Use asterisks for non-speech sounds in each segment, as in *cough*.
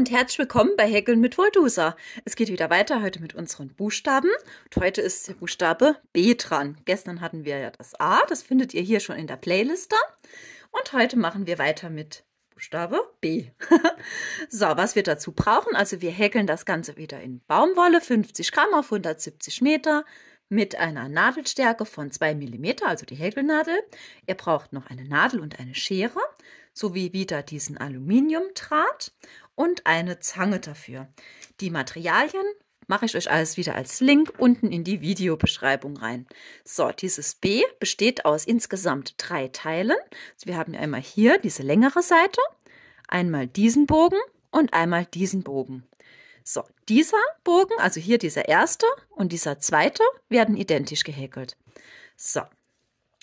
und herzlich willkommen bei Häkeln mit Voldusa. Es geht wieder weiter heute mit unseren Buchstaben. Und heute ist der Buchstabe B dran. Gestern hatten wir ja das A, das findet ihr hier schon in der Playliste. Und heute machen wir weiter mit Buchstabe B. *laughs* so, was wir dazu brauchen, also wir häkeln das Ganze wieder in Baumwolle, 50 Gramm auf 170 Meter, mit einer Nadelstärke von 2 mm, also die Häkelnadel. Ihr braucht noch eine Nadel und eine Schere, sowie wieder diesen Aluminiumdraht und eine Zange dafür. Die Materialien mache ich euch alles wieder als Link unten in die Videobeschreibung rein. So, dieses B besteht aus insgesamt drei Teilen. Also wir haben einmal hier diese längere Seite, einmal diesen Bogen und einmal diesen Bogen. So, dieser Bogen, also hier dieser erste und dieser zweite, werden identisch gehäkelt. So,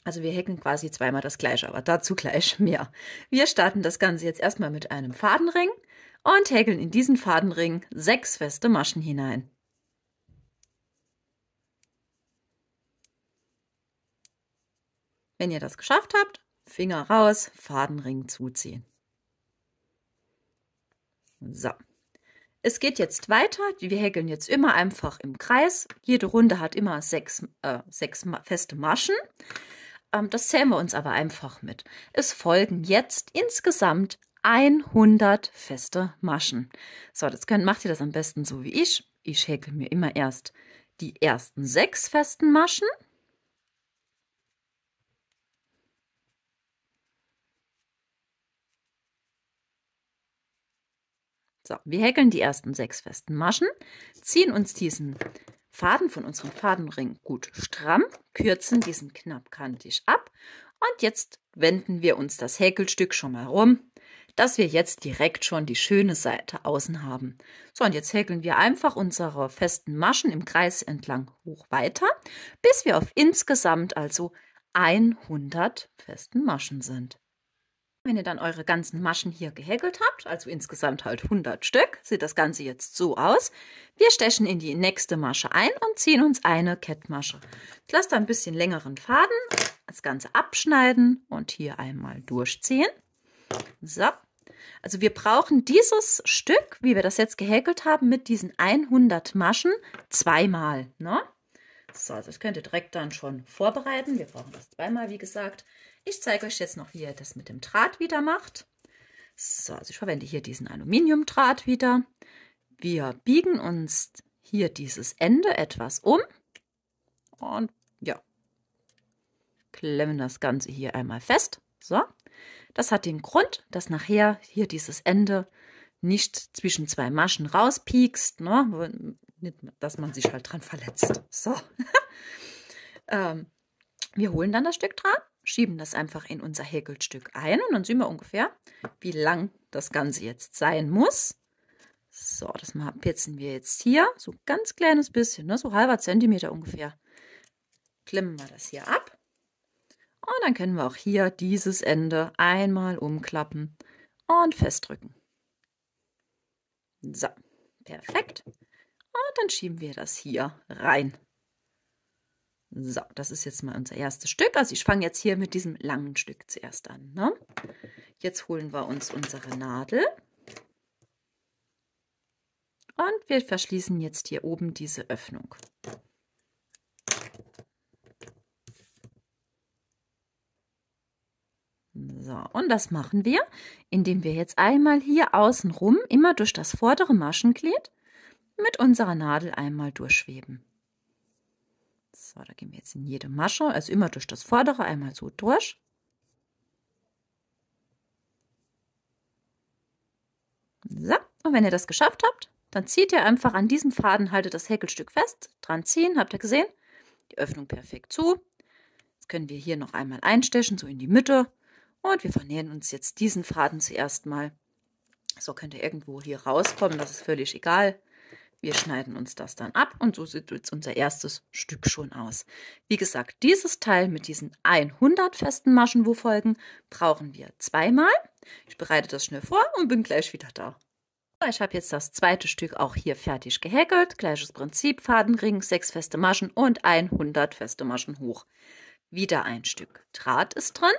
also wir häkeln quasi zweimal das gleiche, aber dazu gleich *laughs* mehr. Wir starten das Ganze jetzt erstmal mit einem Fadenring und häkeln in diesen Fadenring sechs feste Maschen hinein. Wenn ihr das geschafft habt, Finger raus, Fadenring zuziehen. So es geht jetzt weiter. Wir häkeln jetzt immer einfach im Kreis. Jede Runde hat immer sechs, äh, sechs feste Maschen. Ähm, das zählen wir uns aber einfach mit. Es folgen jetzt insgesamt 100 feste Maschen. So, das könnt, macht ihr das am besten so wie ich. Ich häkel mir immer erst die ersten sechs festen Maschen So, wir häkeln die ersten sechs festen Maschen, ziehen uns diesen Faden von unserem Fadenring gut stramm, kürzen diesen knappkantig ab und jetzt wenden wir uns das Häkelstück schon mal rum, dass wir jetzt direkt schon die schöne Seite außen haben. So, und jetzt häkeln wir einfach unsere festen Maschen im Kreis entlang hoch weiter, bis wir auf insgesamt also 100 festen Maschen sind. Wenn ihr dann eure ganzen Maschen hier gehäkelt habt, also insgesamt halt 100 Stück, sieht das Ganze jetzt so aus. Wir stechen in die nächste Masche ein und ziehen uns eine Kettmasche. Ich lasse da ein bisschen längeren Faden, das Ganze abschneiden und hier einmal durchziehen. So, also wir brauchen dieses Stück, wie wir das jetzt gehäkelt haben, mit diesen 100 Maschen zweimal. Ne? So, also das könnt ihr direkt dann schon vorbereiten. Wir brauchen das zweimal, wie gesagt. Ich zeige euch jetzt noch, wie ihr das mit dem Draht wieder macht. So, also ich verwende hier diesen Aluminiumdraht wieder. Wir biegen uns hier dieses Ende etwas um und ja, klemmen das Ganze hier einmal fest. So, das hat den Grund, dass nachher hier dieses Ende nicht zwischen zwei Maschen rauspiekst, ne, nicht, dass man sich halt dran verletzt. So. *laughs* ähm, wir holen dann das Stück dran, schieben das einfach in unser Häkelstück ein und dann sehen wir ungefähr, wie lang das Ganze jetzt sein muss. So, das petzen wir jetzt hier, so ein ganz kleines bisschen, ne, so halber Zentimeter ungefähr. Klemmen wir das hier ab. Und dann können wir auch hier dieses Ende einmal umklappen und festdrücken. So, perfekt. Und ah, dann schieben wir das hier rein. So, das ist jetzt mal unser erstes Stück. Also ich fange jetzt hier mit diesem langen Stück zuerst an. Ne? Jetzt holen wir uns unsere Nadel. Und wir verschließen jetzt hier oben diese Öffnung. So, und das machen wir, indem wir jetzt einmal hier außenrum immer durch das vordere Maschenglied mit unserer Nadel einmal durchschweben. So, da gehen wir jetzt in jede Masche, also immer durch das vordere einmal so durch. So, und wenn ihr das geschafft habt, dann zieht ihr einfach an diesem Faden, haltet das Häkelstück fest, dran ziehen, habt ihr gesehen, die Öffnung perfekt zu. Jetzt können wir hier noch einmal einstechen, so in die Mitte. Und wir vernähen uns jetzt diesen Faden zuerst mal. So könnt ihr irgendwo hier rauskommen, das ist völlig egal. Wir schneiden uns das dann ab und so sieht jetzt unser erstes Stück schon aus. Wie gesagt, dieses Teil mit diesen 100 festen Maschenwu-Folgen brauchen wir zweimal. Ich bereite das schnell vor und bin gleich wieder da. Ich habe jetzt das zweite Stück auch hier fertig gehäkelt. Gleiches Prinzip, Fadenring, sechs feste Maschen und 100 feste Maschen hoch. Wieder ein Stück Draht ist dran.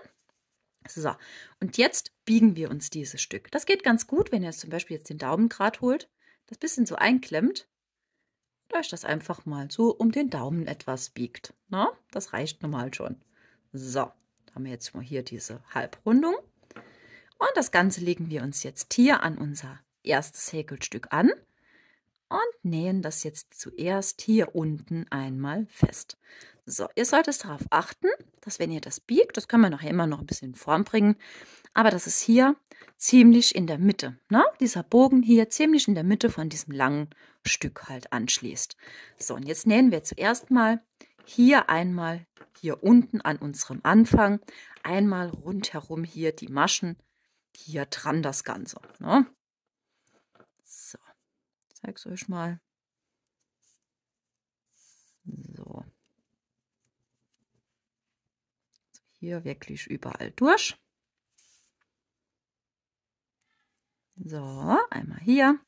So, und jetzt biegen wir uns dieses Stück. Das geht ganz gut, wenn ihr zum Beispiel jetzt den Daumen gerade holt das bisschen so einklemmt und euch das einfach mal so um den Daumen etwas biegt. Na, ne? das reicht nun mal schon. So, haben wir jetzt mal hier diese Halbrundung. Und das Ganze legen wir uns jetzt hier an unser erstes Häkelstück an und nähen das jetzt zuerst hier unten einmal fest. So, ihr solltet darauf achten, dass wenn ihr das biegt, das können wir nachher immer noch ein bisschen in Form bringen, aber das ist hier ziemlich in der Mitte, ne? dieser Bogen hier ziemlich in der Mitte von diesem langen Stück halt anschließt. So, und jetzt nähen wir zuerst mal hier einmal hier unten an unserem Anfang, einmal rundherum hier die Maschen, hier dran das Ganze. Ne? So, ich zeige es euch mal. So. hier wirklich überall durch. So, einmal hier.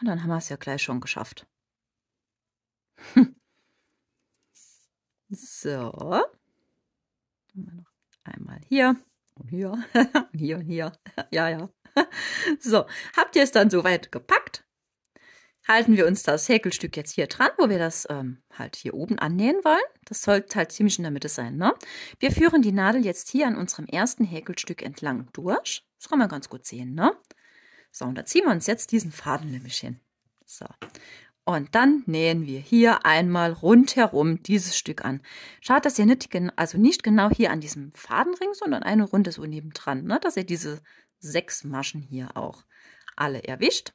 Und dann haben wir es ja gleich schon geschafft. *laughs* so. einmal hier und hier *laughs* und hier und hier. ja, ja. *laughs* So, habt ihr es dann soweit gepackt? halten wir uns das Häkelstück jetzt hier dran, wo wir das ähm, halt hier oben annähen wollen. Das sollte halt ziemlich in der Mitte sein. Ne? Wir führen die Nadel jetzt hier an unserem ersten Häkelstück entlang durch. Das kann man ganz gut sehen. Ne? So, und da ziehen wir uns jetzt diesen Faden nämlich hin. So. Und dann nähen wir hier einmal rundherum dieses Stück an. Schaut, dass ihr nicht, also nicht genau hier an diesem Fadenring, sondern eine Runde so nebendran, ne? dass ihr diese sechs Maschen hier auch alle erwischt.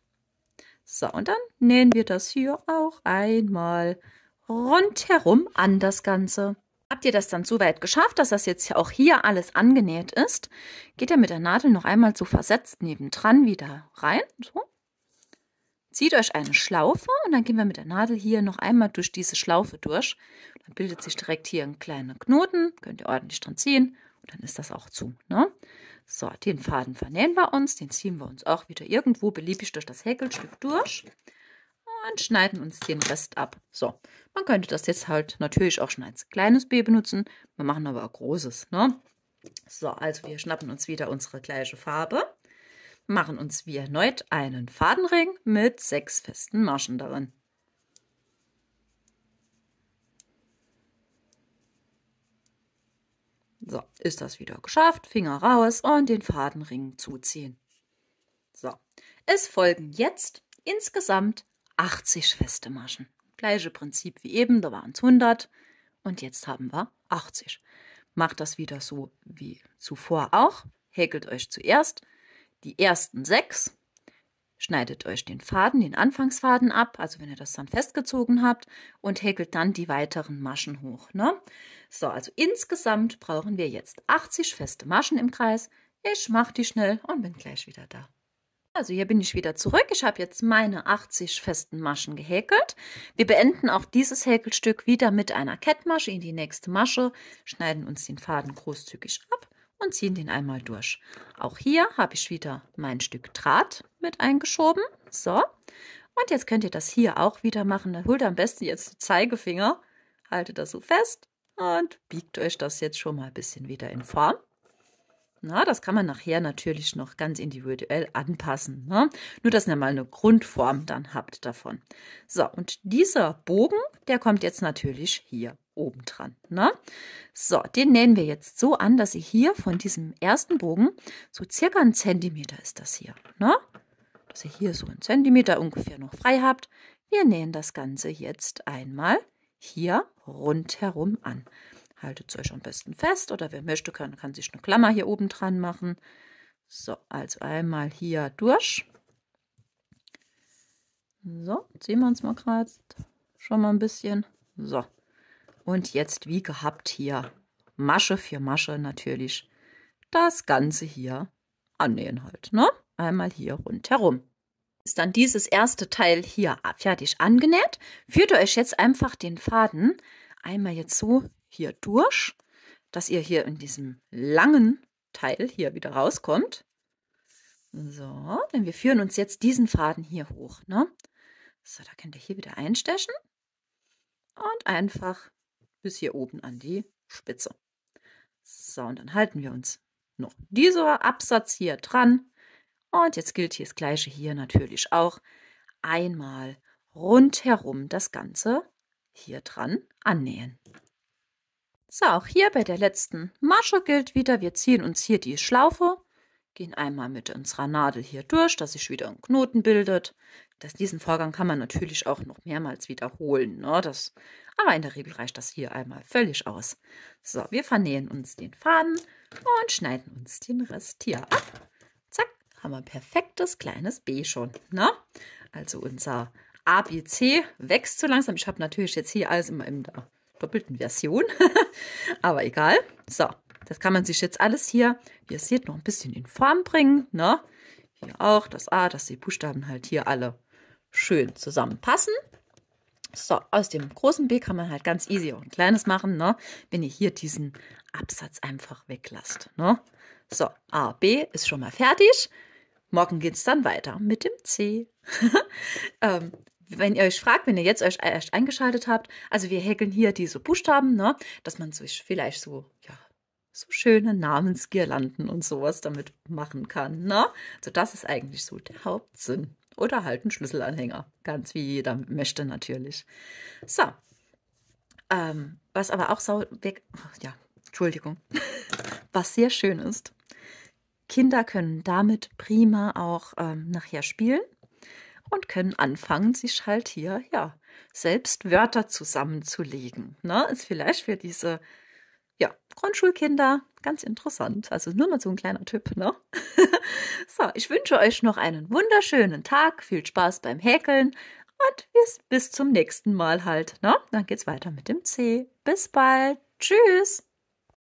So, und dann nähen wir das hier auch einmal rundherum an das Ganze. Habt ihr das dann so weit geschafft, dass das jetzt auch hier alles angenäht ist, geht ihr mit der Nadel noch einmal so versetzt nebendran wieder rein. So. Zieht euch eine Schlaufe und dann gehen wir mit der Nadel hier noch einmal durch diese Schlaufe durch. Dann bildet sich direkt hier ein kleiner Knoten, könnt ihr ordentlich dran ziehen und dann ist das auch zu. Ne? So, den Faden vernähen wir uns, den ziehen wir uns auch wieder irgendwo beliebig durch das Häkelstück durch und schneiden uns den Rest ab. So, man könnte das jetzt halt natürlich auch schon als kleines B benutzen, wir machen aber auch großes, ne? So, also wir schnappen uns wieder unsere gleiche Farbe, machen uns wie erneut einen Fadenring mit sechs festen Maschen darin. ist das wieder geschafft. Finger raus und den Fadenring zuziehen. So, es folgen jetzt insgesamt 80 feste Maschen. Gleiche Prinzip wie eben, da waren es 100 und jetzt haben wir 80. Macht das wieder so wie zuvor auch. Häkelt euch zuerst die ersten sechs Schneidet euch den Faden, den Anfangsfaden ab, also wenn ihr das dann festgezogen habt, und häkelt dann die weiteren Maschen hoch. Ne? So, also insgesamt brauchen wir jetzt 80 feste Maschen im Kreis. Ich mache die schnell und bin gleich wieder da. Also hier bin ich wieder zurück. Ich habe jetzt meine 80 festen Maschen gehäkelt. Wir beenden auch dieses Häkelstück wieder mit einer Kettmasche in die nächste Masche, schneiden uns den Faden großzügig ab und ziehen den einmal durch. Auch hier habe ich wieder mein Stück Draht mit eingeschoben. So. Und jetzt könnt ihr das hier auch wieder machen. Da holt am besten jetzt den Zeigefinger, haltet das so fest und biegt euch das jetzt schon mal ein bisschen wieder in Form. Na, das kann man nachher natürlich noch ganz individuell anpassen. Ne? Nur, dass ihr mal eine Grundform dann habt davon. So, und dieser Bogen, der kommt jetzt natürlich hier obendran. Ne? So, den nähen wir jetzt so an, dass ihr hier von diesem ersten Bogen, so circa einen Zentimeter ist das hier, ne? dass ihr hier so einen Zentimeter ungefähr noch frei habt. Wir nähen das Ganze jetzt einmal hier rundherum an. Haltet es euch am besten fest oder wer möchte, kann, kann sich eine Klammer hier oben dran machen. So, also einmal hier durch. So, ziehen wir uns mal gerade schon mal ein bisschen. So, und jetzt, wie gehabt, hier Masche für Masche natürlich das Ganze hier annähen halt, ne? Einmal hier rundherum. Ist dann dieses erste Teil hier fertig angenäht. Führt euch jetzt einfach den Faden einmal jetzt so hier durch, dass ihr hier in diesem langen Teil hier wieder rauskommt. So, denn wir führen uns jetzt diesen Faden hier hoch, ne? So, da könnt ihr hier wieder einstechen und einfach bis hier oben an die Spitze. So, und dann halten wir uns noch dieser Absatz hier dran. Und jetzt gilt hier das gleiche hier natürlich auch. Einmal rundherum das Ganze hier dran annähen. So, auch hier bei der letzten Masche gilt wieder, wir ziehen uns hier die Schlaufe, gehen einmal mit unserer Nadel hier durch, dass sich wieder ein Knoten bildet, dass diesen Vorgang kann man natürlich auch noch mehrmals wiederholen. Ne? Das, aber in der Regel reicht das hier einmal völlig aus. So, wir vernähen uns den Faden und schneiden uns den Rest hier ab. Zack, haben wir ein perfektes kleines B schon. Ne? Also unser ABC wächst so langsam. Ich habe natürlich jetzt hier alles immer in der doppelten Version, *laughs* aber egal. So, das kann man sich jetzt alles hier, wie ihr seht, noch ein bisschen in Form bringen. Ne? Hier auch das A, dass die Buchstaben halt hier alle schön zusammenpassen. So, aus dem großen B kann man halt ganz easy auch ein kleines machen, ne? wenn ihr hier diesen Absatz einfach weglasst. Ne? So, A, B ist schon mal fertig. Morgen geht es dann weiter mit dem C. *laughs* ähm, wenn ihr euch fragt, wenn ihr jetzt euch erst eingeschaltet habt, also wir häkeln hier diese Buchstaben, ne? dass man sich vielleicht so, ja, so schöne Namensgirlanden und sowas damit machen kann. Ne? Also das ist eigentlich so der Hauptsinn. Oder halt einen Schlüsselanhänger. Ganz wie jeder möchte natürlich. So. Ähm, was aber auch sau. Ja, Entschuldigung. *laughs* was sehr schön ist. Kinder können damit prima auch ähm, nachher spielen und können anfangen, sich halt hier ja selbst Wörter zusammenzulegen. Ne? Ist vielleicht für diese ja, Grundschulkinder, ganz interessant. Also nur mal so ein kleiner Tipp, ne? *laughs* so, ich wünsche euch noch einen wunderschönen Tag, viel Spaß beim Häkeln und bis, bis zum nächsten Mal halt, ne? Dann geht's weiter mit dem C. Bis bald. Tschüss.